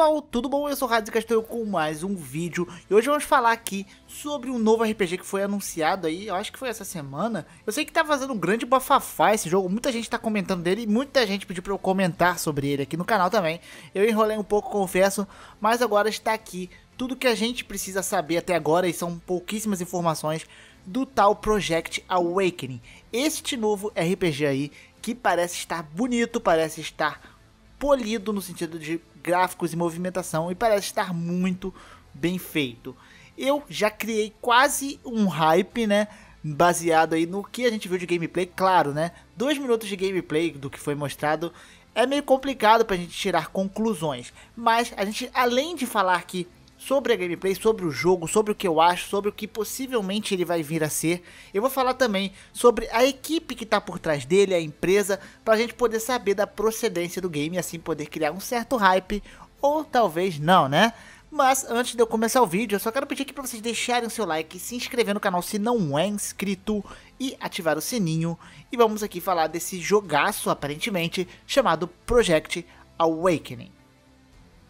pessoal, tudo bom? Eu sou o Rádio Castor com mais um vídeo e hoje vamos falar aqui sobre um novo RPG que foi anunciado aí, eu acho que foi essa semana. Eu sei que tá fazendo um grande bafafá esse jogo, muita gente tá comentando dele e muita gente pediu pra eu comentar sobre ele aqui no canal também. Eu enrolei um pouco, confesso, mas agora está aqui tudo que a gente precisa saber até agora e são pouquíssimas informações do tal Project Awakening. Este novo RPG aí que parece estar bonito, parece estar polido no sentido de gráficos e movimentação e parece estar muito bem feito. Eu já criei quase um hype, né? Baseado aí no que a gente viu de gameplay, claro, né? Dois minutos de gameplay do que foi mostrado é meio complicado para a gente tirar conclusões. Mas a gente, além de falar que sobre a gameplay, sobre o jogo, sobre o que eu acho, sobre o que possivelmente ele vai vir a ser. Eu vou falar também sobre a equipe que está por trás dele, a empresa, para a gente poder saber da procedência do game e assim poder criar um certo hype, ou talvez não, né? Mas antes de eu começar o vídeo, eu só quero pedir aqui para vocês deixarem o seu like, se inscrever no canal se não é inscrito e ativar o sininho. E vamos aqui falar desse jogaço, aparentemente, chamado Project Awakening.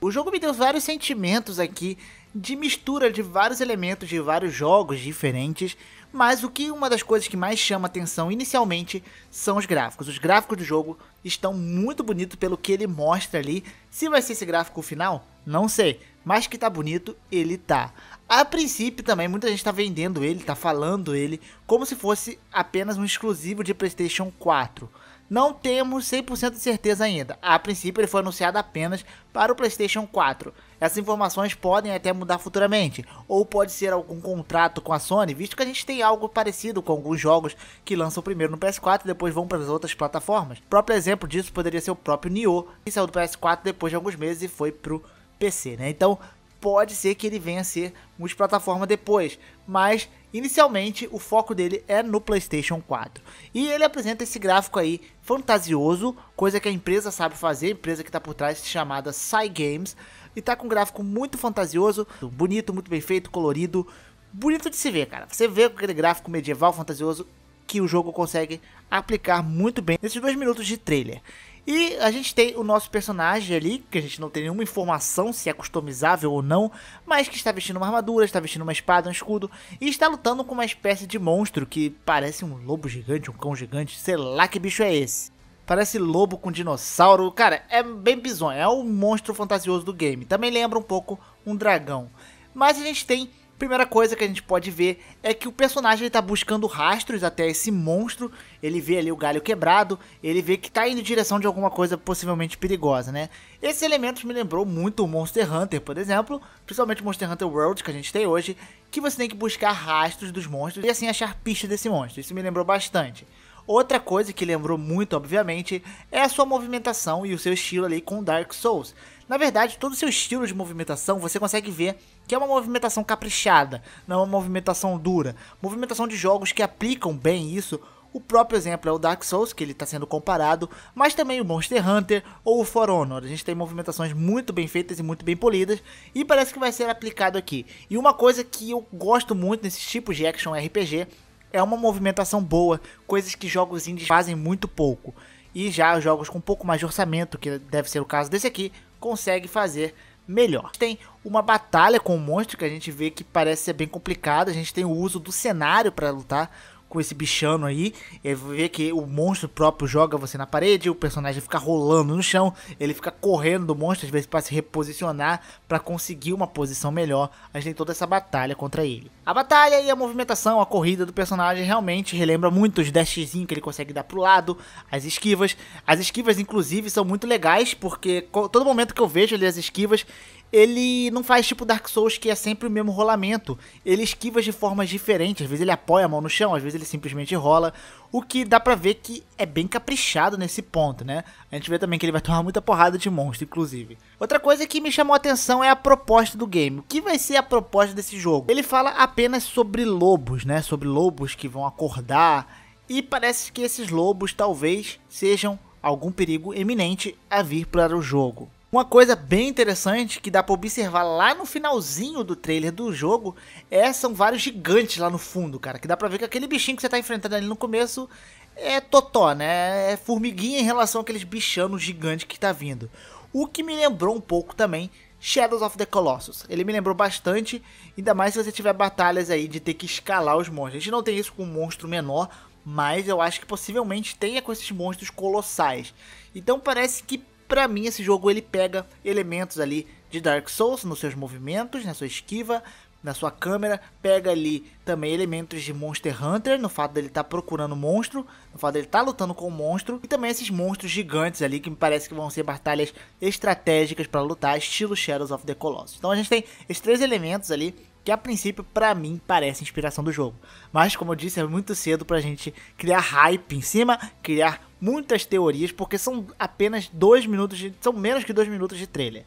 O jogo me deu vários sentimentos aqui, de mistura de vários elementos de vários jogos diferentes, mas o que uma das coisas que mais chama atenção inicialmente são os gráficos. Os gráficos do jogo estão muito bonitos pelo que ele mostra ali. Se vai ser esse gráfico final, não sei, mas que tá bonito, ele tá. A princípio também muita gente tá vendendo ele, tá falando ele como se fosse apenas um exclusivo de PlayStation 4 não temos 100% de certeza ainda. A princípio, ele foi anunciado apenas para o PlayStation 4. Essas informações podem até mudar futuramente, ou pode ser algum contrato com a Sony, visto que a gente tem algo parecido com alguns jogos que lançam primeiro no PS4 e depois vão para as outras plataformas. O próprio exemplo disso poderia ser o próprio Nioh, que saiu do PS4 depois de alguns meses e foi pro PC, né? Então, pode ser que ele venha a ser multiplataforma depois, mas Inicialmente, o foco dele é no PlayStation 4. E ele apresenta esse gráfico aí fantasioso, coisa que a empresa sabe fazer, empresa que está por trás chamada Psy Games, e está com um gráfico muito fantasioso, bonito, muito bem feito, colorido, bonito de se ver, cara. Você vê aquele gráfico medieval fantasioso que o jogo consegue aplicar muito bem nesses dois minutos de trailer. E a gente tem o nosso personagem ali, que a gente não tem nenhuma informação se é customizável ou não, mas que está vestindo uma armadura, está vestindo uma espada, um escudo, e está lutando com uma espécie de monstro que parece um lobo gigante, um cão gigante, sei lá que bicho é esse. Parece lobo com dinossauro, cara, é bem bizonho, é um monstro fantasioso do game. Também lembra um pouco um dragão. Mas a gente tem Primeira coisa que a gente pode ver é que o personagem está buscando rastros até esse monstro. Ele vê ali o galho quebrado, ele vê que está indo em direção de alguma coisa possivelmente perigosa, né? Esse elemento me lembrou muito o Monster Hunter, por exemplo, principalmente o Monster Hunter World que a gente tem hoje, que você tem que buscar rastros dos monstros e assim achar pistas desse monstro. Isso me lembrou bastante. Outra coisa que lembrou muito, obviamente, é a sua movimentação e o seu estilo ali com Dark Souls. Na verdade, todo o seu estilo de movimentação você consegue ver que é uma movimentação caprichada, não é uma movimentação dura. Movimentação de jogos que aplicam bem isso. O próprio exemplo é o Dark Souls, que ele está sendo comparado, mas também o Monster Hunter ou o For Honor. A gente tem movimentações muito bem feitas e muito bem polidas, e parece que vai ser aplicado aqui. E uma coisa que eu gosto muito nesses tipos de action RPG é uma movimentação boa, coisas que jogos indies fazem muito pouco. E já jogos com um pouco mais de orçamento, que deve ser o caso desse aqui, consegue fazer melhor. Tem uma batalha com o monstro que a gente vê que parece ser bem complicada. A gente tem o uso do cenário para lutar com esse bichano aí. E é vê que o monstro próprio joga você na parede, o personagem fica rolando no chão, ele fica correndo do monstro às vezes para se reposicionar, para conseguir uma posição melhor. A gente tem toda essa batalha contra ele. A batalha e a movimentação, a corrida do personagem realmente relembra muito os dashzinhos que ele consegue dar pro lado, as esquivas. As esquivas inclusive são muito legais porque todo momento que eu vejo ali as esquivas, ele não faz tipo Dark Souls que é sempre o mesmo rolamento. Ele esquiva de formas diferentes, às vezes ele apoia a mão no chão, às vezes ele simplesmente rola. O que dá pra ver que é bem caprichado nesse ponto, né? A gente vê também que ele vai tomar muita porrada de monstro, inclusive. Outra coisa que me chamou a atenção é a proposta do game. O que vai ser a proposta desse jogo? Ele fala apenas sobre lobos, né? Sobre lobos que vão acordar. E parece que esses lobos talvez sejam algum perigo eminente a vir para o jogo. Uma coisa bem interessante que dá para observar lá no finalzinho do trailer do jogo é são vários gigantes lá no fundo, cara, que dá para ver que aquele bichinho que você tá enfrentando ali no começo é totó, né? É formiguinha em relação àqueles bichanos gigantes que tá vindo. O que me lembrou um pouco também Shadows of the Colossus. Ele me lembrou bastante, ainda mais se você tiver batalhas aí de ter que escalar os monstros. A gente não tem isso com um monstro menor, mas eu acho que possivelmente tenha com esses monstros colossais. Então parece que para mim, esse jogo ele pega elementos ali de Dark Souls nos seus movimentos, na sua esquiva, na sua câmera, pega ali também elementos de Monster Hunter, no fato dele estar tá procurando monstro, no fato dele estar tá lutando com o monstro, e também esses monstros gigantes ali que me parece que vão ser batalhas estratégicas para lutar, estilo Shadows of the Colossus. Então a gente tem esses três elementos ali que a princípio para mim parece inspiração do jogo. Mas como eu disse, é muito cedo para a gente criar hype em cima, criar muitas teorias, porque são apenas dois minutos, de, são menos que dois minutos de trailer.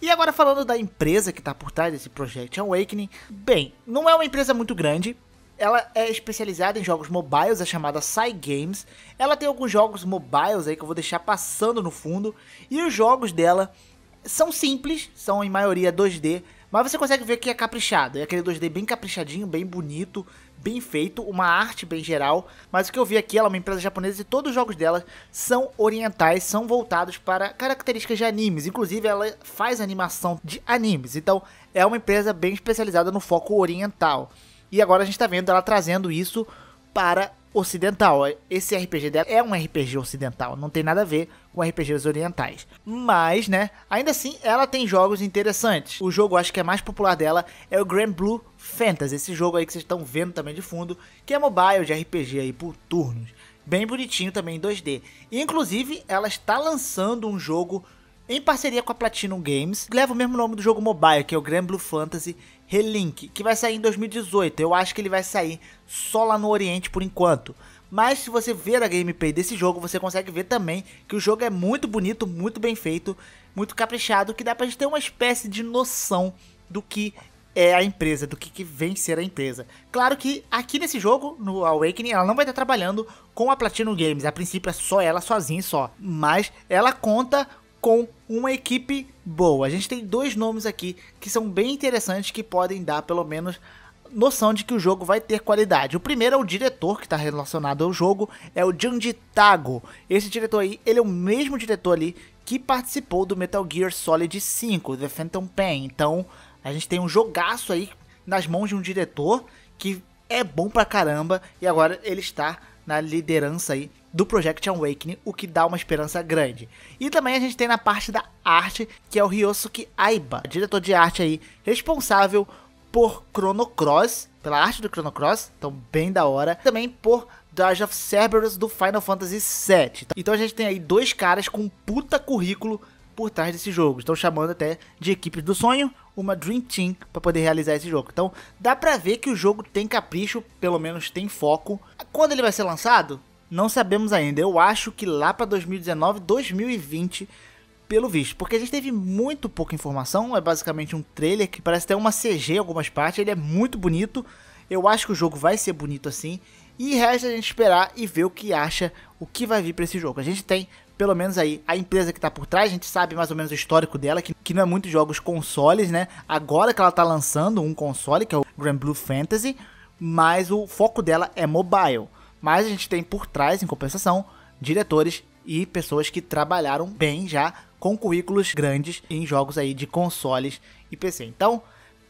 E agora falando da empresa que está por trás desse Project Awakening, bem, não é uma empresa muito grande, ela é especializada em jogos mobiles, é chamada Psy Games. Ela tem alguns jogos mobiles aí que eu vou deixar passando no fundo. E os jogos dela são simples, são em maioria 2D, mas você consegue ver que é caprichado. É aquele 2D bem caprichadinho, bem bonito, bem feito, uma arte bem geral, mas o que eu vi aqui, ela é uma empresa japonesa e todos os jogos dela são orientais, são voltados para características de animes, inclusive ela faz animação de animes, então é uma empresa bem especializada no foco oriental. E agora a gente está vendo ela trazendo isso para ocidental. Esse RPG dela é um RPG ocidental, não tem nada a ver com RPGs orientais. Mas, né, ainda assim, ela tem jogos interessantes. O jogo, acho que é mais popular dela, é o Grand Blue Fantasy, esse jogo aí que vocês estão vendo também de fundo, que é mobile de RPG aí por turnos. Bem bonitinho também em 2D. E, inclusive, ela está lançando um jogo em parceria com a Platinum Games, leva o mesmo nome do jogo mobile, que é o Grand Blue Fantasy, Relink, que vai sair em 2018. Eu acho que ele vai sair só lá no Oriente por enquanto. Mas se você ver a gameplay desse jogo, você consegue ver também que o jogo é muito bonito, muito bem feito, muito caprichado, que dá pra gente ter uma espécie de noção do que é a empresa, do que, que vem ser a empresa. Claro que aqui nesse jogo, no Awakening, ela não vai estar trabalhando com a Platinum Games, a princípio é só ela sozinha só, mas ela conta com uma equipe boa. A gente tem dois nomes aqui que são bem interessantes que podem dar pelo menos noção de que o jogo vai ter qualidade. O primeiro é o diretor que está relacionado ao jogo, é o Junji Tago. Esse diretor aí, ele é o mesmo diretor ali que participou do Metal Gear Solid 5, The Phantom Pain. Então, a gente tem um jogaço aí nas mãos de um diretor que é bom pra caramba e agora ele está na liderança aí do Project Awakening, o que dá uma esperança grande. E também a gente tem na parte da arte, que é o Ryosuke Aiba, diretor de arte aí, responsável por Chrono Cross, pela arte do Chrono Cross, então bem da hora, também por Dark of Cerberus do Final Fantasy VII. Tá? Então a gente tem aí dois caras com puta currículo por trás desse jogo. Estão chamando até de equipes do sonho uma Dream Team para poder realizar esse jogo. Então, dá para ver que o jogo tem capricho, pelo menos tem foco. Quando ele vai ser lançado? Não sabemos ainda. Eu acho que lá para 2019, 2020, pelo visto, porque a gente teve muito pouca informação, é basicamente um trailer que parece ter uma CG em algumas partes, ele é muito bonito. Eu acho que o jogo vai ser bonito assim. E resta a gente esperar e ver o que acha o que vai vir para esse jogo. A gente tem, pelo menos aí, a empresa que está por trás, a gente sabe mais ou menos o histórico dela, que, que não é muitos jogos consoles, né? Agora que ela está lançando um console, que é o Grand Blue Fantasy, mas o foco dela é mobile. Mas a gente tem por trás, em compensação, diretores e pessoas que trabalharam bem já com currículos grandes em jogos aí de consoles e PC. Então,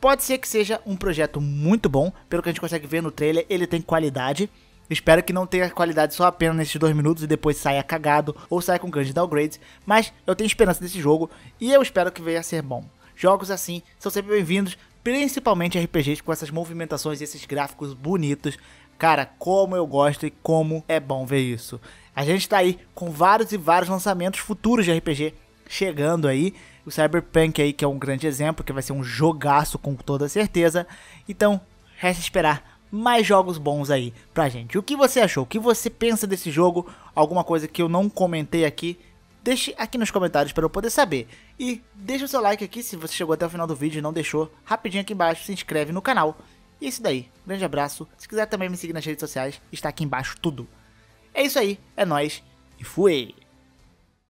pode ser que seja um projeto muito bom, pelo que a gente consegue ver no trailer, ele tem qualidade. Espero que não tenha qualidade só apenas nesses dois minutos e depois saia cagado ou saia com grande downgrade, mas eu tenho esperança desse jogo e eu espero que venha a ser bom. Jogos assim são sempre bem-vindos, principalmente RPGs com essas movimentações e esses gráficos bonitos. Cara, como eu gosto e como é bom ver isso. A gente tá aí com vários e vários lançamentos futuros de RPG chegando aí. O Cyberpunk aí que é um grande exemplo, que vai ser um jogaço com toda certeza. Então, resta esperar mais jogos bons aí pra gente. O que você achou? O que você pensa desse jogo? Alguma coisa que eu não comentei aqui? Deixe aqui nos comentários para eu poder saber. E deixa o seu like aqui se você chegou até o final do vídeo e não deixou. Rapidinho aqui embaixo, se inscreve no canal. E é isso daí. Grande abraço. Se quiser também me seguir nas redes sociais, está aqui embaixo tudo. É isso aí, é nós e fui!